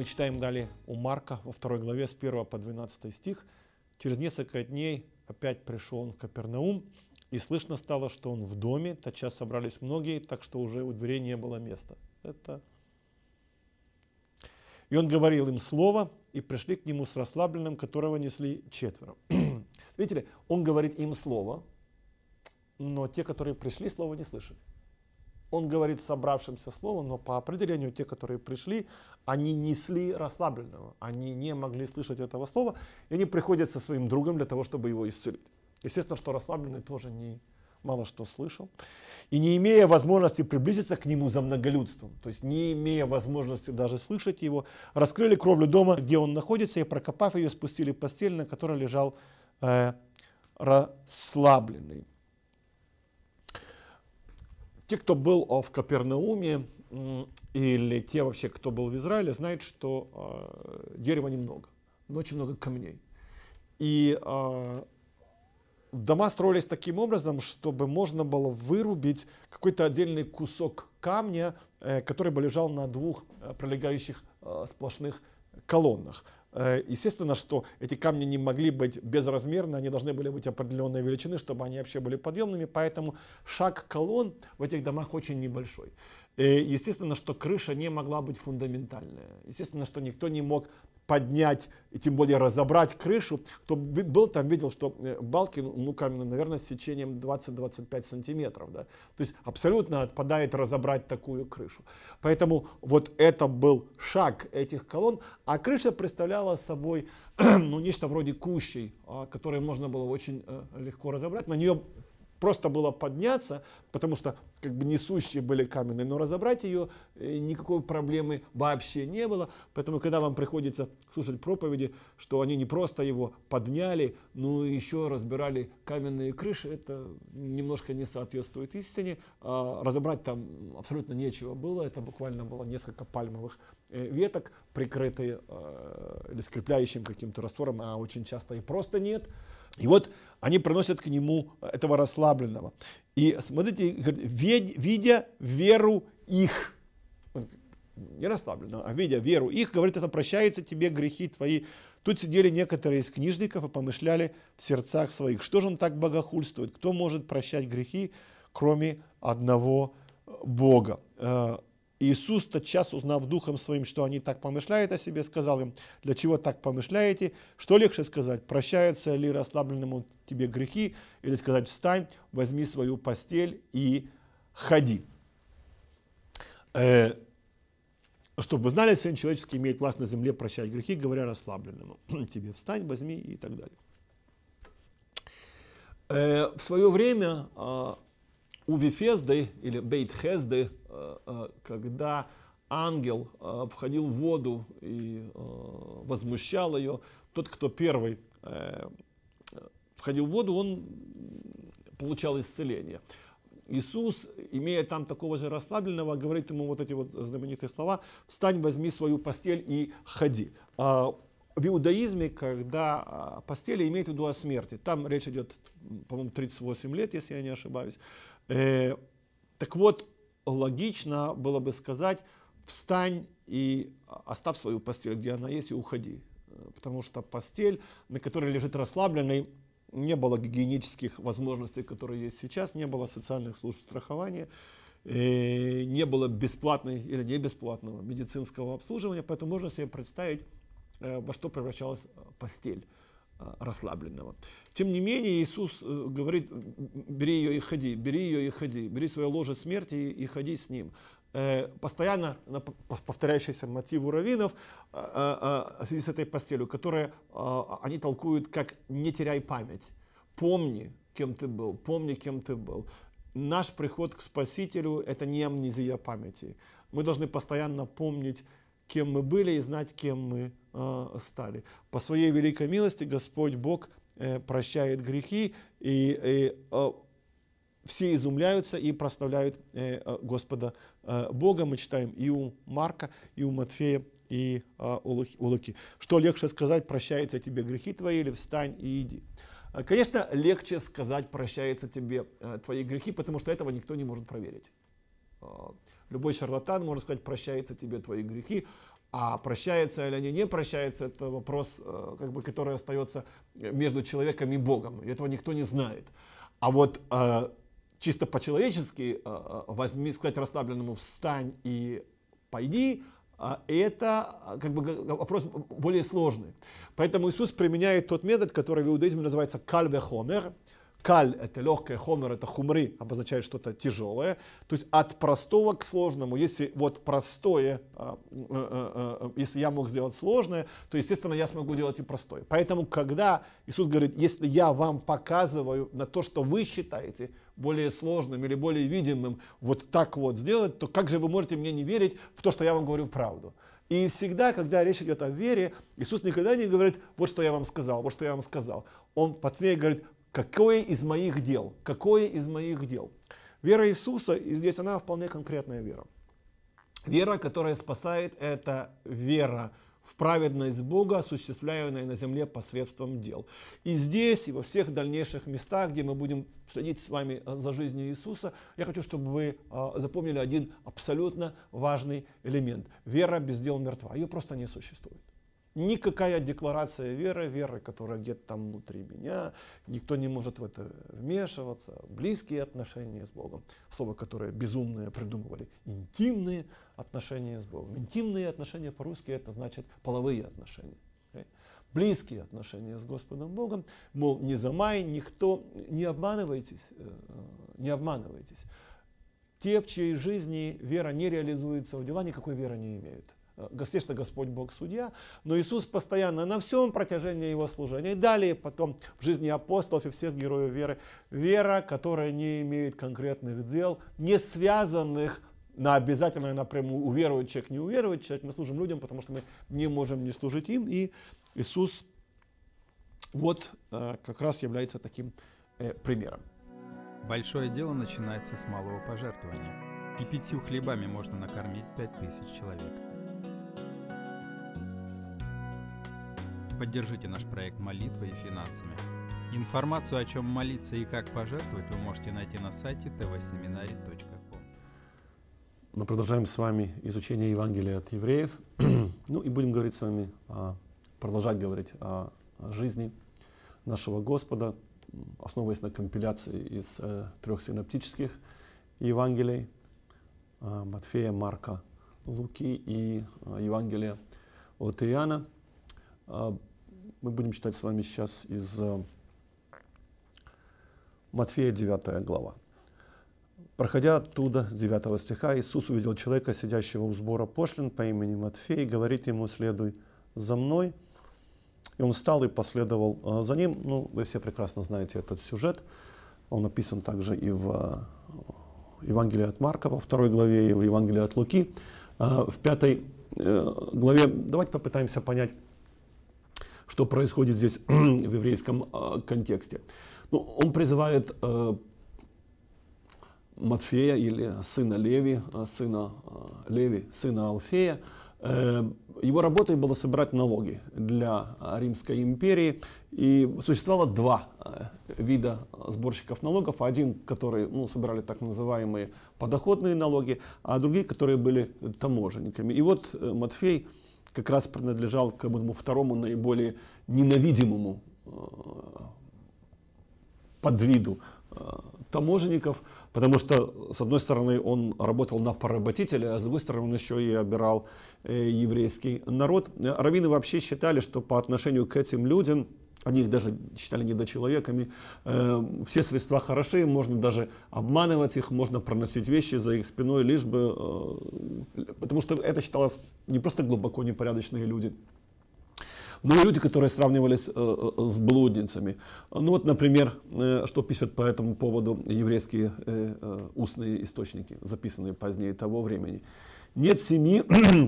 мы читаем далее у Марка во второй главе с 1 по 12 стих. Через несколько дней опять пришел он в Капернаум, и слышно стало, что он в доме, тотчас собрались многие, так что уже у дверей не было места. Это... И он говорил им слово, и пришли к нему с расслабленным, которого несли четверо. Видите ли, он говорит им слово, но те, которые пришли, слово не слышали. Он говорит собравшимся слово, но по определению те, которые пришли, они несли расслабленного, они не могли слышать этого слова, и они приходят со своим другом для того, чтобы его исцелить. Естественно, что расслабленный тоже не, мало что слышал, и не имея возможности приблизиться к нему за многолюдством, то есть не имея возможности даже слышать его, раскрыли кровлю дома, где он находится, и прокопав ее, спустили постель, на которой лежал э, расслабленный. Те, кто был а, в Капернауме или те вообще, кто был в Израиле, знают, что а, дерева немного, но очень много камней. И а, дома строились таким образом, чтобы можно было вырубить какой-то отдельный кусок камня, э, который бы лежал на двух э, пролегающих э, сплошных колоннах. Э, естественно, что эти камни не могли быть безразмерны, они должны были быть определенной величины, чтобы они вообще были подъемными, поэтому шаг колонн в этих домах очень небольшой. Естественно, что крыша не могла быть фундаментальная. Естественно, что никто не мог поднять и тем более разобрать крышу. Кто был там, видел, что э, балки, ну, ну камень, ну, наверное, с сечением 20-25 сантиметров. Да? То есть абсолютно отпадает разобрать такую крышу. Поэтому вот это был шаг этих колонн, а крыша представляла собой ну, нечто вроде кущей, а, которое можно было очень э, легко разобрать. На нее Просто было подняться, потому что как бы несущие были каменные, но разобрать ее э, никакой проблемы вообще не было. Поэтому, когда вам приходится слушать проповеди, что они не просто его подняли, но еще разбирали каменные крыши, это немножко не соответствует истине. А разобрать там абсолютно нечего было, это буквально было несколько пальмовых э, веток, прикрытые э, или скрепляющим каким-то раствором, а очень часто и просто нет. И вот они проносят к нему э, этого расслабленного. И смотрите, видя веру их, не расслабленного, а видя веру их, говорит, это прощаются тебе грехи твои. Тут сидели некоторые из книжников и помышляли в сердцах своих, что же он так богохульствует, кто может прощать грехи, кроме одного Бога. Э, Иисус тотчас, узнав духом своим, что они так помышляют о себе, сказал им, для чего так помышляете? Что легче сказать, прощаются ли расслабленному тебе грехи, или сказать, встань, возьми свою постель и ходи. Э, чтобы вы знали, Сын Человеческий имеет власть на земле прощать грехи, говоря расслабленному, «Хм, тебе встань, возьми и так далее. Э, в свое время а, у Вифезды или Бейтхезды, э, э, когда ангел э, входил в воду и возмущал ее, тот, кто первый входил в воду, он получал исцеление. Иисус, имея там такого же расслабленного, говорит ему вот эти вот знаменитые слова «Встань, возьми свою постель и ходи». А, в иудаизме, когда а, постели имеет в виду о смерти, там речь идет, по-моему, 38 лет, если я не ошибаюсь, Э, так вот, логично было бы сказать, встань и а, оставь свою постель, где она есть, и уходи. Э, потому что постель, на которой лежит расслабленный, не было гигиенических возможностей, которые есть сейчас, не было социальных служб страхования, э, не было бесплатной или не бесплатного медицинского обслуживания, поэтому можно себе представить, во что превращалась постель. Э, расслабленного. Тем не менее, Иисус э, говорит, бери ее и ходи, бери ее и ходи, бери свое ложе смерти и, и ходи с ним. Э, постоянно повторяющийся мотив у раввинов в связи с этой постелью, которую они толкуют как «не теряй память», «помни, кем ты был», «помни, кем ты был». Наш приход к Спасителю – это не амнезия памяти. Мы должны постоянно помнить, кем мы были и знать, кем мы Э, стали. По своей великой милости Господь Бог э, прощает грехи, и, и э, все изумляются и прославляют Господа Бога. Мы читаем и у Марка, и у Матфея, и у Луки. Что легче сказать, прощаются тебе грехи твои, или встань и иди. Конечно, легче сказать, прощаются тебе твои грехи, потому что этого никто не может проверить. Любой шарлатан может сказать, прощаются тебе твои грехи, а прощается или они не прощаются, это вопрос, э, как бы, который остается между человеком и Богом. И этого никто не знает. А вот э, чисто по-человечески э, возьми, сказать расслабленному «встань и пойди», это как бы вопрос более сложный. Поэтому Иисус применяет тот метод, который в иудаизме называется «кальвехомер», хомер Каль – это легкое, хомер – это хумри, обозначает что-то тяжелое. То есть от простого к сложному. Если вот простое, а, э, э, э, если я мог сделать сложное, то, естественно, я смогу делать и простое. Поэтому, когда Иисус говорит, если я вам показываю на то, что вы считаете более сложным или более видимым, вот так вот сделать, то как же вы можете мне не верить в то, что я вам говорю правду? И всегда, когда речь идет о вере, Иисус никогда не говорит, вот что я вам сказал, вот что я вам сказал. Он потрее говорит, Какое из моих дел? Какое из моих дел? Вера Иисуса, и здесь она вполне конкретная вера. Вера, которая спасает, это вера в праведность Бога, осуществляемая на земле посредством дел. И здесь, и во всех дальнейших местах, где мы будем следить с вами э, за жизнью Иисуса, я хочу, чтобы вы э, запомнили один абсолютно важный элемент. Вера без дел мертва, ее просто не существует. Никакая декларация веры, веры, которая где-то там внутри меня, никто не может в это вмешиваться. Близкие отношения с Богом, слово, которое безумное придумывали, интимные отношения с Богом. Интимные отношения по-русски это значит половые отношения. Э? Близкие отношения с Господом Богом, мол, не замай, никто, не обманывайтесь, э, не обманывайтесь. Те, в чьей жизни вера не реализуется в дела, никакой веры не имеют. Конечно, Господь Бог судья, но Иисус постоянно на всем протяжении его служения. И далее потом в жизни апостолов и всех героев веры. Вера, которая не имеет конкретных дел, не связанных на обязательное напрямую уверовать человек, не уверовать человек. Мы служим людям, потому что мы не можем не служить им. И Иисус вот э, как раз является таким э, примером. Большое дело начинается с малого пожертвования. И пятью хлебами можно накормить пять тысяч человек. Поддержите наш проект молитвой и финансами. Информацию, о чем молиться и как пожертвовать, вы можете найти на сайте tvseminary.com. Мы продолжаем с вами изучение Евангелия от евреев. ну и будем говорить с вами, а, продолжать говорить о жизни нашего Господа, основываясь на компиляции из э, трех синоптических Евангелий, а, Матфея, Марка, Луки и а, Евангелия от Иоанна. Мы будем читать с вами сейчас из э, Матфея 9 глава. Проходя оттуда, 9 стиха, Иисус увидел человека, сидящего у сбора пошлин по имени Матфей, и говорит ему, следуй за мной. И он встал и последовал э, за ним. Ну, вы все прекрасно знаете этот сюжет. Он написан также и в э, Евангелии от Марка во второй главе, и в Евангелии от Луки. В пятой главе давайте попытаемся понять, что происходит здесь в еврейском а, контексте. Ну, он призывает э, Матфея или сына Леви, э, сына э, Леви, сына Алфея, его работой было собирать налоги для Римской империи. И существовало два вида сборщиков налогов. Один, который ну, собирали так называемые подоходные налоги, а другие, которые были таможенниками. И вот Матфей как раз принадлежал к этому второму наиболее ненавидимому э, подвиду э, таможенников, потому что, с одной стороны, он работал на поработителя, а с другой стороны, он еще и обирал э, еврейский народ. Раввины вообще считали, что по отношению к этим людям – они их даже считали недочеловеками, эм, все средства хороши, можно даже обманывать их, можно проносить вещи за их спиной, лишь бы... Э, потому что это считалось не просто глубоко непорядочные люди, но и люди, которые сравнивались э, э, с блудницами. Ну вот, например, что пишут по этому поводу еврейские устные источники, записанные позднее того времени. Нет семьи,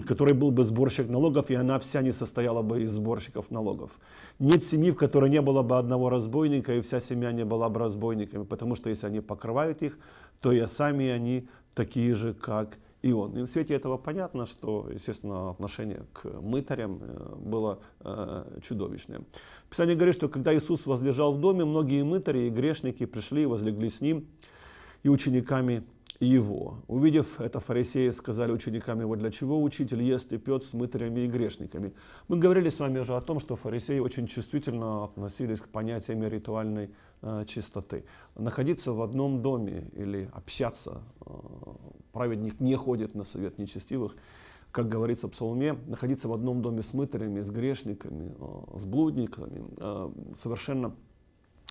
которой был бы сборщик налогов, и она вся не состояла бы из сборщиков налогов. Нет семьи, в которой не было бы одного разбойника, и вся семья не была бы разбойниками, потому что если они покрывают их, то и сами они такие же, как и он. И в свете этого понятно, что, естественно, отношение к мытарям э, было э, чудовищное. Писание говорит, что когда Иисус возлежал в доме, многие мытари и грешники пришли и возлегли с ним и учениками его. Увидев это, фарисеи сказали ученикам его, для чего учитель ест и пьет с мытарями и грешниками. Мы говорили с вами уже о том, что фарисеи очень чувствительно относились к понятиям ритуальной э, чистоты. Находиться в одном доме или общаться, э, праведник не ходит на совет нечестивых, как говорится в псалме, находиться в одном доме с мытарями, с грешниками, э, с блудниками, э, совершенно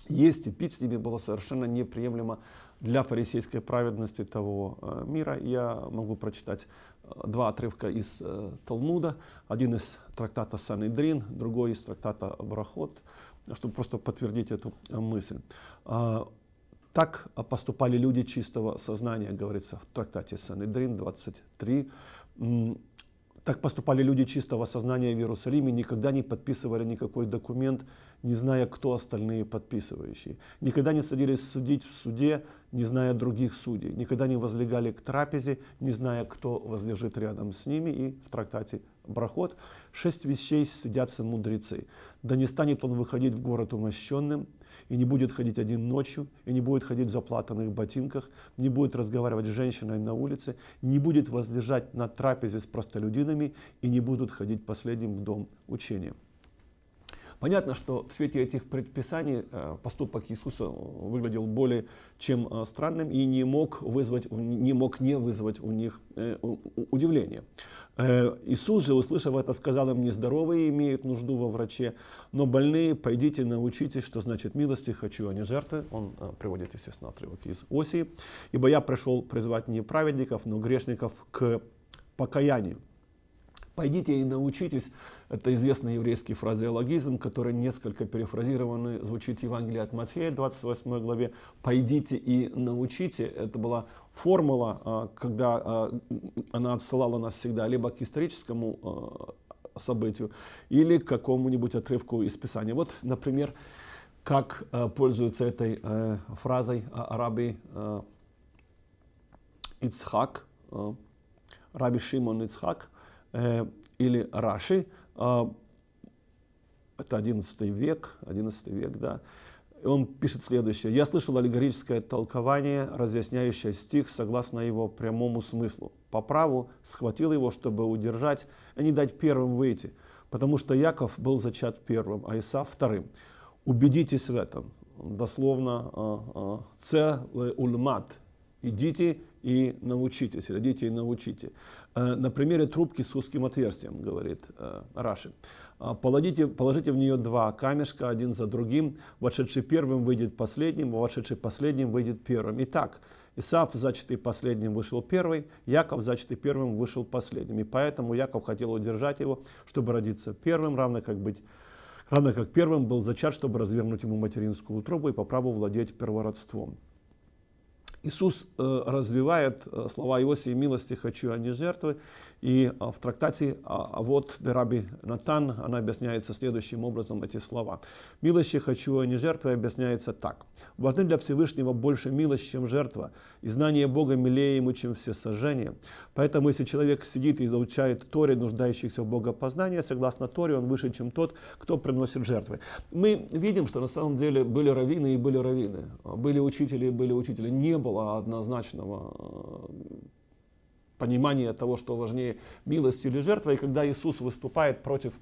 есть и пить с ними было совершенно неприемлемо для фарисейской праведности того э, мира. Я могу прочитать э, два отрывка из э, Талмуда, один из трактата Сан Санедрин, другой из трактата Брахот, чтобы просто подтвердить эту мысль. А, так поступали люди чистого сознания, говорится в трактате Сан Санедрин 23. Так поступали люди чистого сознания в Иерусалиме, никогда не подписывали никакой документ, не зная, кто остальные подписывающие. Никогда не садились судить в суде, не зная других судей. Никогда не возлегали к трапезе, не зная, кто возлежит рядом с ними. И в трактате «Брахот» шесть вещей сидятся мудрецы. Да не станет он выходить в город умощенным, и не будет ходить один ночью, и не будет ходить в заплатанных ботинках, не будет разговаривать с женщиной на улице, не будет возлежать на трапезе с простолюдинами и не будут ходить последним в дом учения. Понятно, что в свете этих предписаний э, поступок Иисуса выглядел более чем э, странным и не мог, вызвать, не, мог не вызвать у них э, удивление. Иисус же, услышав это, сказал им, нездоровые имеют нужду во враче, но больные, пойдите, научитесь, что значит милости хочу, а не жертвы. Он приводит, естественно, отрывок из Осии. «Ибо я пришел призвать не праведников, но грешников к покаянию». Пойдите и научитесь. Это известный еврейский фразеологизм, который несколько перефразированный звучит в Евангелии от Матфея, 28 главе. «Пойдите и научите». Это была формула, а, когда а, она отсылала нас всегда либо к историческому а, событию, или к какому-нибудь отрывку из Писания. Вот, например, как пользуется этой фразой арабы Ицхак, раби Шимон Ицхак – э, или Раши, э, это 11 век, 11 век, да, он пишет следующее. «Я слышал аллегорическое толкование, разъясняющее стих согласно его прямому смыслу. По праву схватил его, чтобы удержать, а не дать первым выйти, потому что Яков был зачат первым, а Иса вторым. Убедитесь в этом». Дословно а, а, «це ульмат», Идите и научитесь, идите и научите. Э, на примере трубки с узким отверстием, говорит э, Раши. Э, положите, положите в нее два камешка, один за другим. Вошедший первым выйдет последним, вошедший последним выйдет первым. Итак, Исаф, зачатый последним, вышел первый, Яков, зачатый первым, вышел последним. И поэтому Яков хотел удержать его, чтобы родиться первым, равно как быть равно как первым был зачат, чтобы развернуть ему материнскую трубу и по праву владеть первородством. Иисус э, развивает э, слова Иосии «милости хочу, а не жертвы». И э, в трактате «А, «А вот Дераби Натан» она объясняется следующим образом эти слова. «Милости хочу, а не жертвы» объясняется так. «Важны для Всевышнего больше милость, чем жертва, и знание Бога милее ему, чем все сожжения. Поэтому, если человек сидит и изучает Торе, нуждающихся в богопознании, согласно Торе, он выше, чем тот, кто приносит жертвы». Мы видим, что на самом деле были раввины и были раввины, были учители и были учители. Не было такого однозначного э, понимания того, что важнее милость или жертва. И когда Иисус выступает против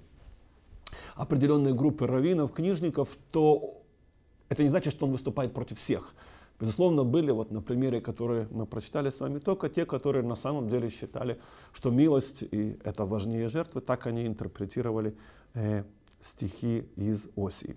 определенной группы раввинов, книжников, то это не значит, что он выступает против всех. Безусловно, были вот на примере, которые мы прочитали с вами, только те, которые на самом деле считали, что милость и это важнее жертвы, так они интерпретировали э, стихи из Осии.